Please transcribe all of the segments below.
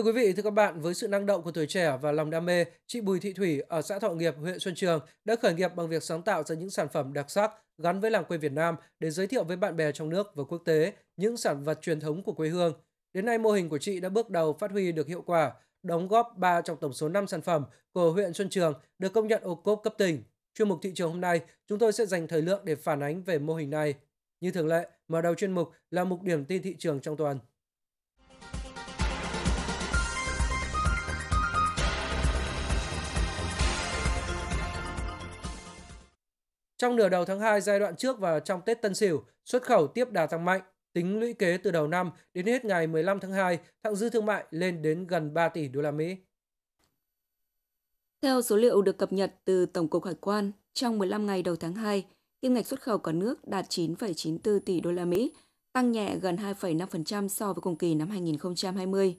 Thưa quý vị, thưa các bạn, với sự năng động của tuổi trẻ và lòng đam mê, chị Bùi Thị Thủy ở xã Thọ Nghiệp, huyện Xuân Trường đã khởi nghiệp bằng việc sáng tạo ra những sản phẩm đặc sắc gắn với làng quê Việt Nam để giới thiệu với bạn bè trong nước và quốc tế những sản vật truyền thống của quê hương. Đến nay, mô hình của chị đã bước đầu phát huy được hiệu quả, đóng góp 3 trong tổng số 5 sản phẩm của huyện Xuân Trường được công nhận ô cốp cấp tỉnh. Chuyên mục thị trường hôm nay, chúng tôi sẽ dành thời lượng để phản ánh về mô hình này. Như thường lệ, mở đầu chuyên mục là mục điểm tin thị trường trong tuần. Trong nửa đầu tháng 2 giai đoạn trước và trong Tết Tân Sửu, xuất khẩu tiếp đà tăng mạnh. Tính lũy kế từ đầu năm đến hết ngày 15 tháng 2, thặng dư thương mại lên đến gần 3 tỷ đô la Mỹ. Theo số liệu được cập nhật từ Tổng cục Hải quan, trong 15 ngày đầu tháng 2, kim ngạch xuất khẩu cả nước đạt 9,94 tỷ đô la Mỹ, tăng nhẹ gần 2,5% so với cùng kỳ năm 2020.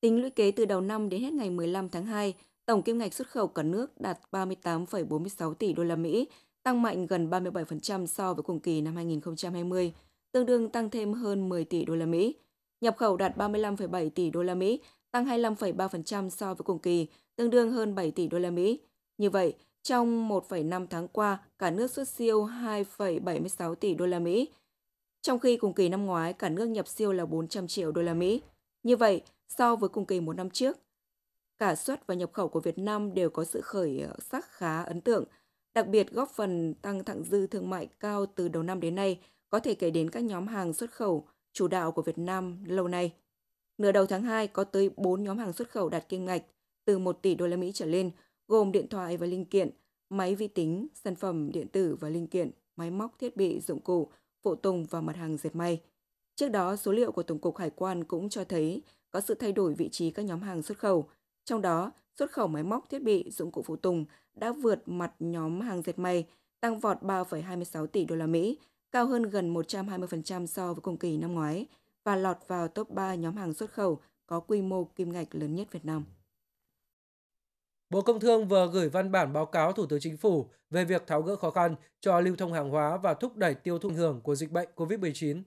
Tính lũy kế từ đầu năm đến hết ngày 15 tháng 2, Tổng kim ngạch xuất khẩu cả nước đạt 38,46 tỷ đô la Mỹ, tăng mạnh gần 37% so với cùng kỳ năm 2020, tương đương tăng thêm hơn 10 tỷ đô la Mỹ. Nhập khẩu đạt 35,7 tỷ đô la Mỹ, tăng 25,3% so với cùng kỳ, tương đương hơn 7 tỷ đô la Mỹ. Như vậy, trong 1,5 tháng qua, cả nước xuất siêu 2,76 tỷ đô la Mỹ, trong khi cùng kỳ năm ngoái cả nước nhập siêu là 400 triệu đô la Mỹ. Như vậy, so với cùng kỳ một năm trước, cả xuất và nhập khẩu của Việt Nam đều có sự khởi ờ, sắc khá ấn tượng, đặc biệt góp phần tăng thặng dư thương mại cao từ đầu năm đến nay, có thể kể đến các nhóm hàng xuất khẩu chủ đạo của Việt Nam lâu nay. Nửa đầu tháng 2 có tới 4 nhóm hàng xuất khẩu đạt kim ngạch từ 1 tỷ đô la Mỹ trở lên, gồm điện thoại và linh kiện, máy vi tính, sản phẩm điện tử và linh kiện, máy móc, thiết bị, dụng cụ, phụ tùng và mặt hàng dệt may. Trước đó, số liệu của Tổng cục Hải quan cũng cho thấy có sự thay đổi vị trí các nhóm hàng xuất khẩu – trong đó, xuất khẩu máy móc, thiết bị, dụng cụ phụ tùng đã vượt mặt nhóm hàng dệt may, tăng vọt 3,26 tỷ đô la Mỹ, cao hơn gần 120% so với cùng kỳ năm ngoái và lọt vào top 3 nhóm hàng xuất khẩu có quy mô kim ngạch lớn nhất Việt Nam. Bộ Công Thương vừa gửi văn bản báo cáo Thủ tướng Chính phủ về việc tháo gỡ khó khăn cho lưu thông hàng hóa và thúc đẩy tiêu thụ hưởng của dịch bệnh COVID-19.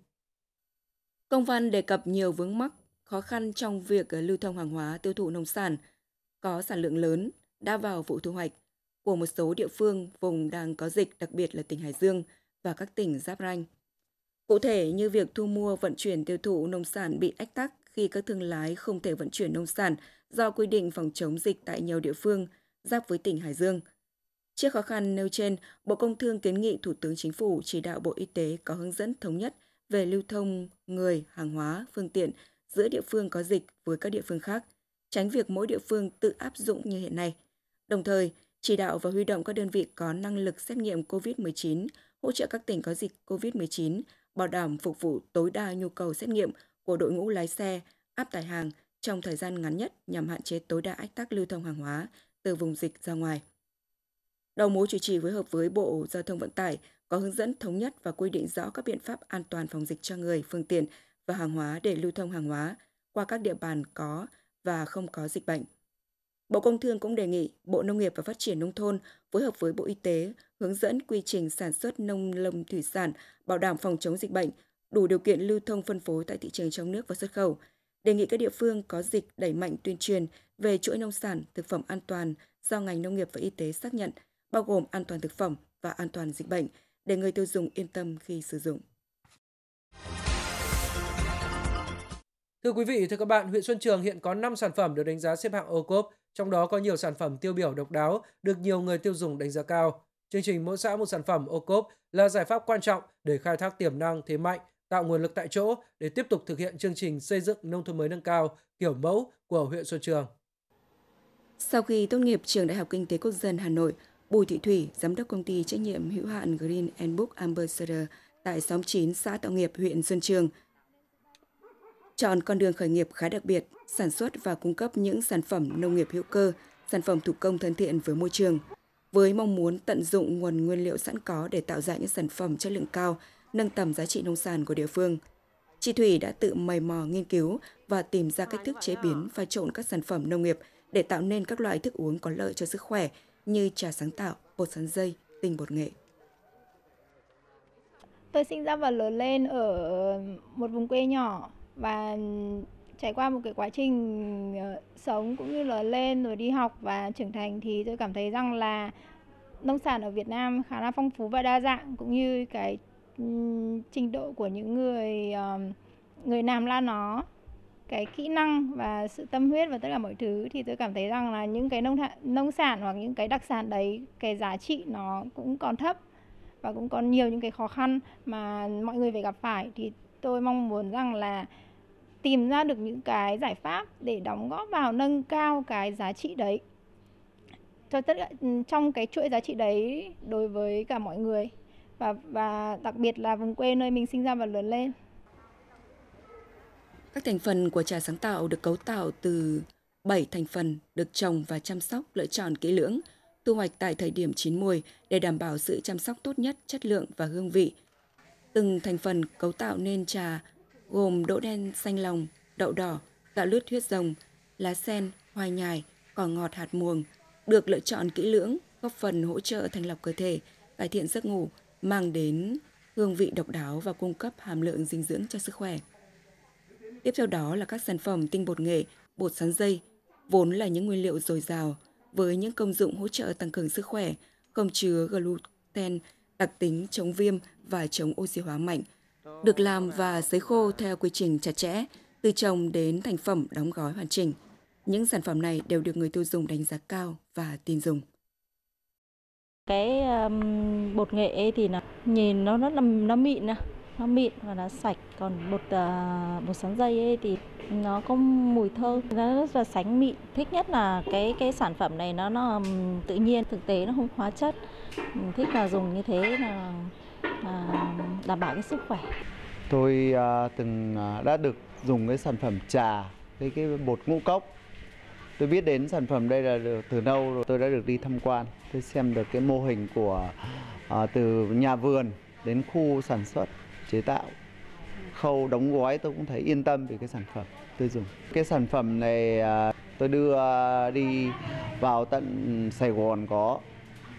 Công văn đề cập nhiều vướng mắc khó khăn trong việc ờ, lưu thông hàng hóa tiêu thụ nông sản có sản lượng lớn đã vào vụ thu hoạch của một số địa phương vùng đang có dịch, đặc biệt là tỉnh Hải Dương và các tỉnh giáp ranh. Cụ thể như việc thu mua vận chuyển tiêu thụ nông sản bị ách tắc khi các thương lái không thể vận chuyển nông sản do quy định phòng chống dịch tại nhiều địa phương giáp với tỉnh Hải Dương. Trước khó khăn nêu trên, Bộ Công Thương kiến nghị Thủ tướng Chính phủ chỉ đạo Bộ Y tế có hướng dẫn thống nhất về lưu thông người, hàng hóa, phương tiện giữa địa phương có dịch với các địa phương khác, tránh việc mỗi địa phương tự áp dụng như hiện nay. Đồng thời, chỉ đạo và huy động các đơn vị có năng lực xét nghiệm COVID-19, hỗ trợ các tỉnh có dịch COVID-19, bảo đảm phục vụ tối đa nhu cầu xét nghiệm của đội ngũ lái xe, áp tải hàng trong thời gian ngắn nhất nhằm hạn chế tối đa ách tắc lưu thông hàng hóa từ vùng dịch ra ngoài. Đầu mối chủ trì phối hợp với Bộ Giao thông Vận tải có hướng dẫn thống nhất và quy định rõ các biện pháp an toàn phòng dịch cho người, phương tiện và hàng hóa để lưu thông hàng hóa qua các địa bàn có và không có dịch bệnh. Bộ Công Thương cũng đề nghị Bộ Nông nghiệp và Phát triển Nông thôn phối hợp với Bộ Y tế hướng dẫn quy trình sản xuất nông lâm thủy sản, bảo đảm phòng chống dịch bệnh, đủ điều kiện lưu thông phân phối tại thị trường trong nước và xuất khẩu. Đề nghị các địa phương có dịch đẩy mạnh tuyên truyền về chuỗi nông sản, thực phẩm an toàn do ngành nông nghiệp và y tế xác nhận, bao gồm an toàn thực phẩm và an toàn dịch bệnh, để người tiêu dùng yên tâm khi sử dụng. Thưa quý vị, thưa các bạn, huyện Xuân Trường hiện có 5 sản phẩm được đánh giá xếp hạng ô cốp, trong đó có nhiều sản phẩm tiêu biểu độc đáo được nhiều người tiêu dùng đánh giá cao. Chương trình mỗi xã một sản phẩm ô cốp là giải pháp quan trọng để khai thác tiềm năng thế mạnh, tạo nguồn lực tại chỗ để tiếp tục thực hiện chương trình xây dựng nông thôn mới nâng cao kiểu mẫu của huyện Xuân Trường. Sau khi tốt nghiệp trường Đại học Kinh tế Quốc dân Hà Nội, Bùi Thị Thủy, giám đốc công ty trách nhiệm hữu hạn Green and Book Ambassador tại xóm 9 xã Tạo Nghiệp, huyện Xuân Trường, chọn con đường khởi nghiệp khá đặc biệt, sản xuất và cung cấp những sản phẩm nông nghiệp hữu cơ, sản phẩm thủ công thân thiện với môi trường, với mong muốn tận dụng nguồn nguyên liệu sẵn có để tạo ra những sản phẩm chất lượng cao, nâng tầm giá trị nông sản của địa phương. Chị Thủy đã tự mày mò nghiên cứu và tìm ra cách thức chế biến và trộn các sản phẩm nông nghiệp để tạo nên các loại thức uống có lợi cho sức khỏe như trà sáng tạo, bột sắn dây, tinh bột nghệ. Tôi sinh ra và lớn lên ở một vùng quê nhỏ và trải qua một cái quá trình ờ, sống cũng như lớn lên rồi đi học và trưởng thành thì tôi cảm thấy rằng là nông sản ở Việt Nam khá là phong phú và đa dạng cũng như cái trình độ của những người ờ, người làm ra nó cái kỹ năng và sự tâm huyết và tất cả mọi thứ thì tôi cảm thấy rằng là những cái nông nông sản hoặc những cái đặc sản đấy cái giá trị nó cũng còn thấp và cũng còn nhiều những cái khó khăn mà mọi người phải gặp phải thì tôi mong muốn rằng là tìm ra được những cái giải pháp để đóng góp vào nâng cao cái giá trị đấy cho tất cả ừ, trong cái chuỗi giá trị đấy đối với cả mọi người và và đặc biệt là vùng quê nơi mình sinh ra và lớn lên. Các thành phần của trà sáng tạo được cấu tạo từ 7 thành phần được trồng và chăm sóc lựa chọn kỹ lưỡng, thu hoạch tại thời điểm chín mùi để đảm bảo sự chăm sóc tốt nhất, chất lượng và hương vị Từng thành phần cấu tạo nên trà gồm đỗ đen xanh lòng, đậu đỏ, gạo lứt huyết rồng, lá sen, hoài nhài, cỏ ngọt hạt muồng được lựa chọn kỹ lưỡng góp phần hỗ trợ thanh lọc cơ thể, cải thiện giấc ngủ, mang đến hương vị độc đáo và cung cấp hàm lượng dinh dưỡng cho sức khỏe. Tiếp theo đó là các sản phẩm tinh bột nghệ, bột sắn dây, vốn là những nguyên liệu dồi dào với những công dụng hỗ trợ tăng cường sức khỏe, không chứa gluten, đặc tính chống viêm và chống oxy hóa mạnh, được làm và sấy khô theo quy trình chặt chẽ, từ trồng đến thành phẩm đóng gói hoàn chỉnh. Những sản phẩm này đều được người tiêu dùng đánh giá cao và tin dùng. Cái um, bột nghệ thì nó nhìn nó rất nó mịn, nó mịn và nó sạch còn bột uh, bột sắn dây ấy thì nó có mùi thơm nó rất là sánh mịn thích nhất là cái cái sản phẩm này nó nó tự nhiên thực tế nó không hóa chất mình thích là dùng như thế là à, đảm bảo cái sức khỏe tôi à, từng à, đã được dùng cái sản phẩm trà cái cái bột ngũ cốc tôi biết đến sản phẩm đây là được từ lâu rồi tôi đã được đi tham quan tôi xem được cái mô hình của à, từ nhà vườn đến khu sản xuất chế tạo khâu đóng gói tôi cũng thấy yên tâm về cái sản phẩm tôi dùng cái sản phẩm này à, tôi đưa đi vào tận Sài Gòn có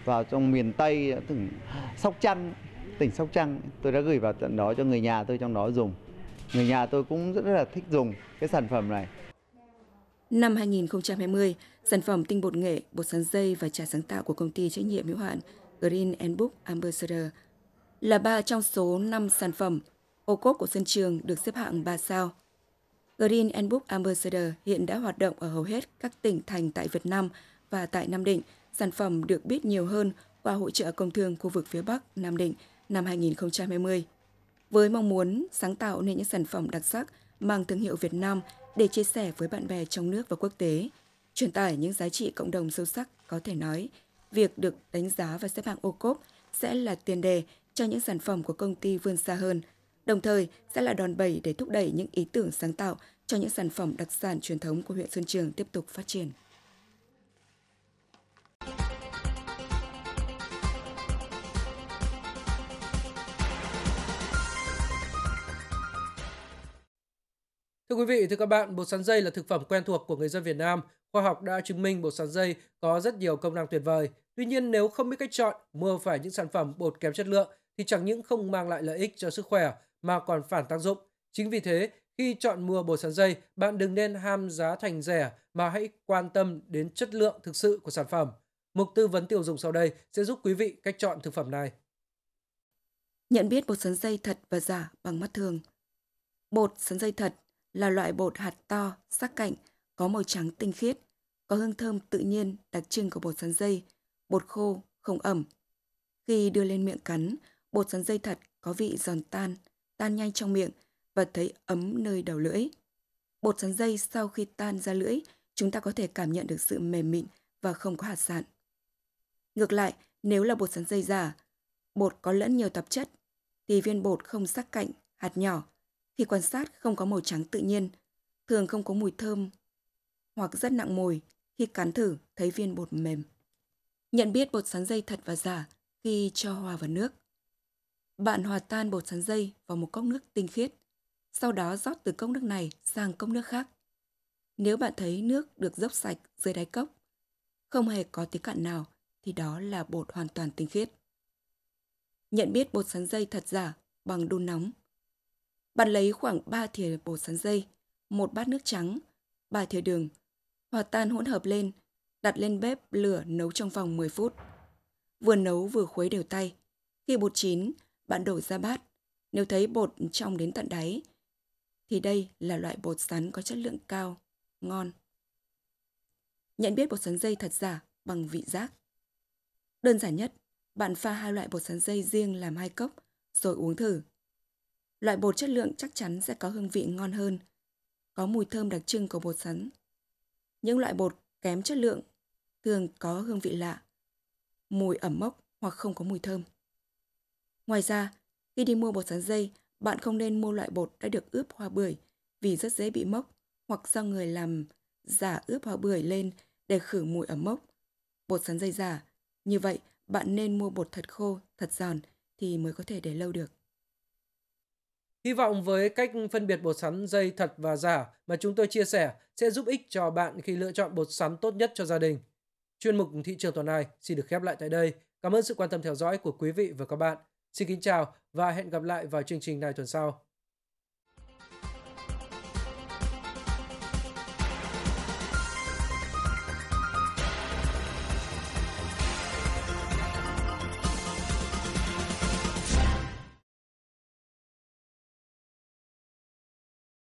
vào trong miền Tây tỉnh Sóc Trăng tỉnh Sóc Trăng tôi đã gửi vào tận đó cho người nhà tôi trong đó dùng người nhà tôi cũng rất là thích dùng cái sản phẩm này Năm 2020, sản phẩm tinh bột nghệ, bột sắn dây và trà sáng tạo của công ty trách nhiệm hữu hạn Green Book Ambassador là ba trong số 5 sản phẩm ô cốp của sân trường được xếp hạng 3 sao. Green and Book Ambassador hiện đã hoạt động ở hầu hết các tỉnh thành tại Việt Nam và tại Nam Định. Sản phẩm được biết nhiều hơn qua hội trợ công thương khu vực phía Bắc Nam Định năm 2020. Với mong muốn sáng tạo nên những sản phẩm đặc sắc mang thương hiệu Việt Nam để chia sẻ với bạn bè trong nước và quốc tế, truyền tải những giá trị cộng đồng sâu sắc có thể nói, việc được đánh giá và xếp hạng ô cốp sẽ là tiền đề cho những sản phẩm của công ty vươn xa hơn, đồng thời sẽ là đòn bẩy để thúc đẩy những ý tưởng sáng tạo cho những sản phẩm đặc sản truyền thống của huyện Xuân Trường tiếp tục phát triển. Thưa quý vị, thưa các bạn, bột sắn dây là thực phẩm quen thuộc của người dân Việt Nam. Khoa học đã chứng minh bột sắn dây có rất nhiều công năng tuyệt vời. Tuy nhiên, nếu không biết cách chọn, mua phải những sản phẩm bột kém chất lượng thì chẳng những không mang lại lợi ích cho sức khỏe mà còn phản tác dụng. Chính vì thế, khi chọn mua bột sắn dây, bạn đừng nên ham giá thành rẻ mà hãy quan tâm đến chất lượng thực sự của sản phẩm. Mục tư vấn tiêu dùng sau đây sẽ giúp quý vị cách chọn thực phẩm này. Nhận biết bột sắn dây thật và giả bằng mắt thường. Bột sắn dây thật là loại bột hạt to, sắc cạnh, có màu trắng tinh khiết, có hương thơm tự nhiên đặc trưng của bột sắn dây, bột khô, không ẩm. Khi đưa lên miệng cắn, Bột sắn dây thật có vị giòn tan, tan nhanh trong miệng và thấy ấm nơi đầu lưỡi. Bột sắn dây sau khi tan ra lưỡi, chúng ta có thể cảm nhận được sự mềm mịn và không có hạt sạn. Ngược lại, nếu là bột sắn dây giả, bột có lẫn nhiều tạp chất, thì viên bột không sắc cạnh, hạt nhỏ, khi quan sát không có màu trắng tự nhiên, thường không có mùi thơm hoặc rất nặng mùi khi cắn thử thấy viên bột mềm. Nhận biết bột sắn dây thật và giả khi cho hòa vào nước. Bạn hòa tan bột sắn dây vào một cốc nước tinh khiết, sau đó rót từ cốc nước này sang cốc nước khác. Nếu bạn thấy nước được dốc sạch dưới đáy cốc, không hề có tiếng cặn nào thì đó là bột hoàn toàn tinh khiết. Nhận biết bột sắn dây thật giả bằng đun nóng. Bạn lấy khoảng 3 thìa bột sắn dây, một bát nước trắng, 3 thìa đường, hòa tan hỗn hợp lên, đặt lên bếp lửa nấu trong vòng 10 phút. Vừa nấu vừa khuấy đều tay. Khi bột chín, bạn đổ ra bát. Nếu thấy bột trong đến tận đáy, thì đây là loại bột sắn có chất lượng cao, ngon. Nhận biết bột sắn dây thật giả bằng vị giác. Đơn giản nhất, bạn pha hai loại bột sắn dây riêng làm hai cốc rồi uống thử. Loại bột chất lượng chắc chắn sẽ có hương vị ngon hơn, có mùi thơm đặc trưng của bột sắn. Những loại bột kém chất lượng thường có hương vị lạ, mùi ẩm mốc hoặc không có mùi thơm. Ngoài ra, khi đi mua bột sắn dây, bạn không nên mua loại bột đã được ướp hoa bưởi vì rất dễ bị mốc hoặc do người làm giả ướp hoa bưởi lên để khử mùi ẩm mốc. Bột sắn dây giả, như vậy bạn nên mua bột thật khô, thật giòn thì mới có thể để lâu được. Hy vọng với cách phân biệt bột sắn dây thật và giả mà chúng tôi chia sẻ sẽ giúp ích cho bạn khi lựa chọn bột sắn tốt nhất cho gia đình. Chuyên mục thị trường tuần này xin được khép lại tại đây. Cảm ơn sự quan tâm theo dõi của quý vị và các bạn. Xin kính chào và hẹn gặp lại vào chương trình này tuần sau.